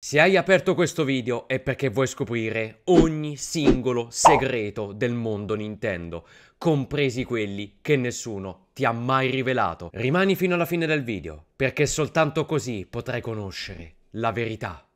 Se hai aperto questo video è perché vuoi scoprire ogni singolo segreto del mondo Nintendo, compresi quelli che nessuno ti ha mai rivelato. Rimani fino alla fine del video, perché soltanto così potrai conoscere la verità.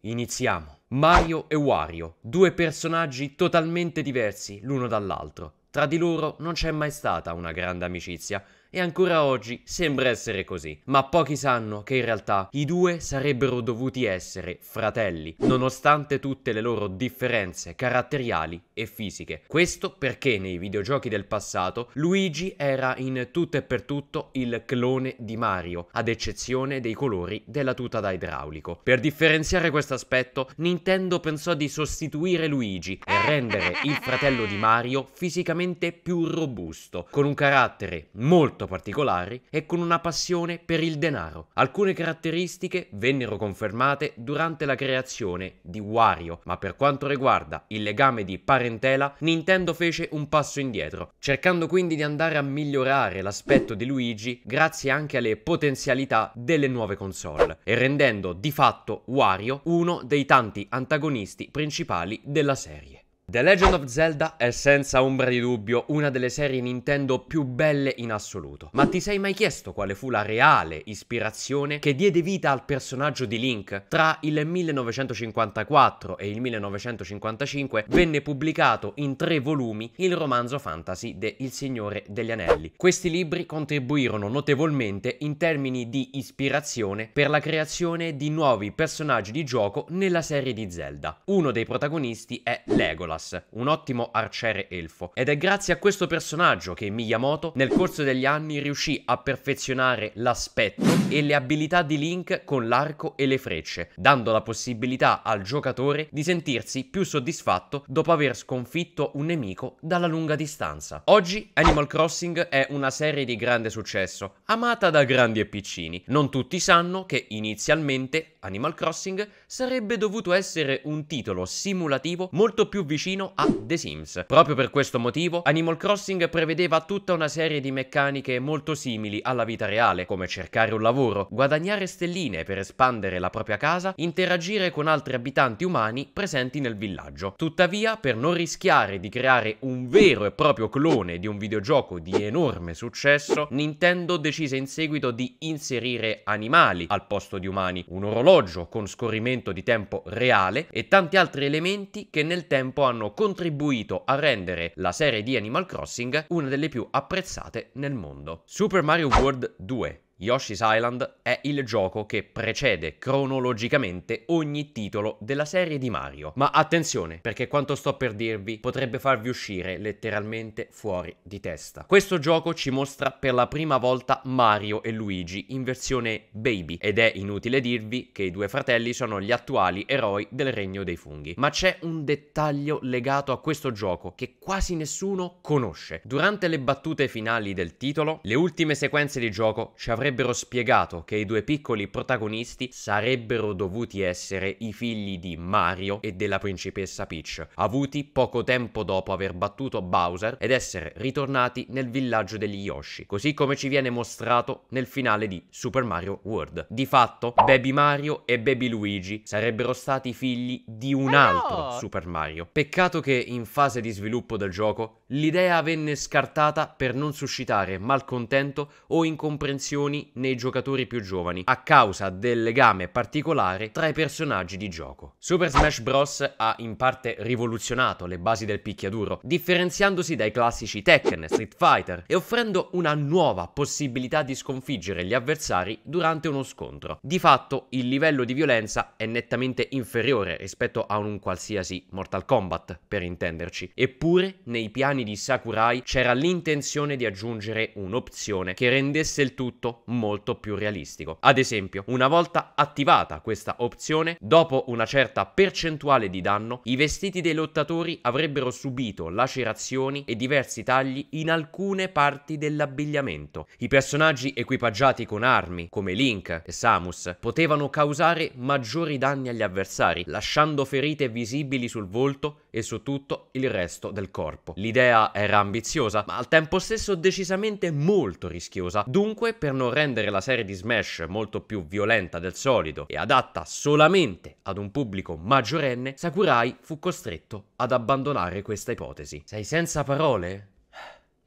Iniziamo. Mario e Wario, due personaggi totalmente diversi l'uno dall'altro. Tra di loro non c'è mai stata una grande amicizia, e ancora oggi sembra essere così, ma pochi sanno che in realtà i due sarebbero dovuti essere fratelli, nonostante tutte le loro differenze caratteriali e fisiche. Questo perché nei videogiochi del passato Luigi era in tutto e per tutto il clone di Mario, ad eccezione dei colori della tuta da idraulico. Per differenziare questo aspetto, Nintendo pensò di sostituire Luigi e rendere il fratello di Mario fisicamente più robusto, con un carattere molto particolari e con una passione per il denaro. Alcune caratteristiche vennero confermate durante la creazione di Wario, ma per quanto riguarda il legame di parentela, Nintendo fece un passo indietro, cercando quindi di andare a migliorare l'aspetto di Luigi grazie anche alle potenzialità delle nuove console e rendendo di fatto Wario uno dei tanti antagonisti principali della serie. The Legend of Zelda è senza ombra di dubbio una delle serie Nintendo più belle in assoluto. Ma ti sei mai chiesto quale fu la reale ispirazione che diede vita al personaggio di Link? Tra il 1954 e il 1955 venne pubblicato in tre volumi il romanzo fantasy de Il Signore degli Anelli. Questi libri contribuirono notevolmente in termini di ispirazione per la creazione di nuovi personaggi di gioco nella serie di Zelda. Uno dei protagonisti è Legolas Legolas, un ottimo arciere elfo, ed è grazie a questo personaggio che Miyamoto nel corso degli anni riuscì a perfezionare l'aspetto e le abilità di Link con l'arco e le frecce, dando la possibilità al giocatore di sentirsi più soddisfatto dopo aver sconfitto un nemico dalla lunga distanza. Oggi Animal Crossing è una serie di grande successo, amata da grandi e piccini. Non tutti sanno che inizialmente Animal Crossing sarebbe dovuto essere un titolo simulativo molto più vicino vicino a The Sims. Proprio per questo motivo Animal Crossing prevedeva tutta una serie di meccaniche molto simili alla vita reale, come cercare un lavoro, guadagnare stelline per espandere la propria casa, interagire con altri abitanti umani presenti nel villaggio. Tuttavia, per non rischiare di creare un vero e proprio clone di un videogioco di enorme successo, Nintendo decise in seguito di inserire animali al posto di umani, un orologio con scorrimento di tempo reale e tanti altri elementi che nel tempo hanno hanno contribuito a rendere la serie di Animal Crossing una delle più apprezzate nel mondo. Super Mario World 2 Yoshi's Island è il gioco che precede cronologicamente ogni titolo della serie di Mario. Ma attenzione, perché quanto sto per dirvi potrebbe farvi uscire letteralmente fuori di testa. Questo gioco ci mostra per la prima volta Mario e Luigi in versione baby ed è inutile dirvi che i due fratelli sono gli attuali eroi del Regno dei Funghi. Ma c'è un dettaglio legato a questo gioco che quasi nessuno conosce. Durante le battute finali del titolo, le ultime sequenze di gioco ci avrebbero avrebbero spiegato che i due piccoli protagonisti sarebbero dovuti essere i figli di Mario e della principessa Peach, avuti poco tempo dopo aver battuto Bowser ed essere ritornati nel villaggio degli Yoshi, così come ci viene mostrato nel finale di Super Mario World. Di fatto, Baby Mario e Baby Luigi sarebbero stati figli di un altro Super Mario. Peccato che in fase di sviluppo del gioco l'idea venne scartata per non suscitare malcontento o incomprensioni nei giocatori più giovani a causa del legame particolare tra i personaggi di gioco. Super Smash Bros. ha in parte rivoluzionato le basi del picchiaduro, differenziandosi dai classici Tekken, e Street Fighter e offrendo una nuova possibilità di sconfiggere gli avversari durante uno scontro. Di fatto il livello di violenza è nettamente inferiore rispetto a un qualsiasi Mortal Kombat, per intenderci, eppure nei piani mani di Sakurai c'era l'intenzione di aggiungere un'opzione che rendesse il tutto molto più realistico. Ad esempio, una volta attivata questa opzione, dopo una certa percentuale di danno, i vestiti dei lottatori avrebbero subito lacerazioni e diversi tagli in alcune parti dell'abbigliamento. I personaggi equipaggiati con armi, come Link e Samus, potevano causare maggiori danni agli avversari, lasciando ferite visibili sul volto e su tutto il resto del corpo. L'idea era ambiziosa, ma al tempo stesso decisamente molto rischiosa, dunque per non rendere la serie di Smash molto più violenta del solito e adatta solamente ad un pubblico maggiorenne, Sakurai fu costretto ad abbandonare questa ipotesi. Sei senza parole?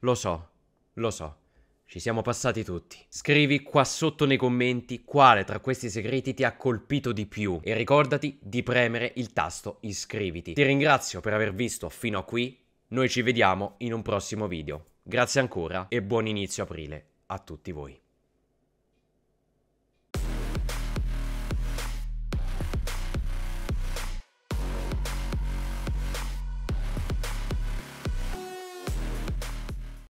Lo so, lo so. Ci siamo passati tutti. Scrivi qua sotto nei commenti quale tra questi segreti ti ha colpito di più e ricordati di premere il tasto iscriviti. Ti ringrazio per aver visto fino a qui, noi ci vediamo in un prossimo video. Grazie ancora e buon inizio aprile a tutti voi.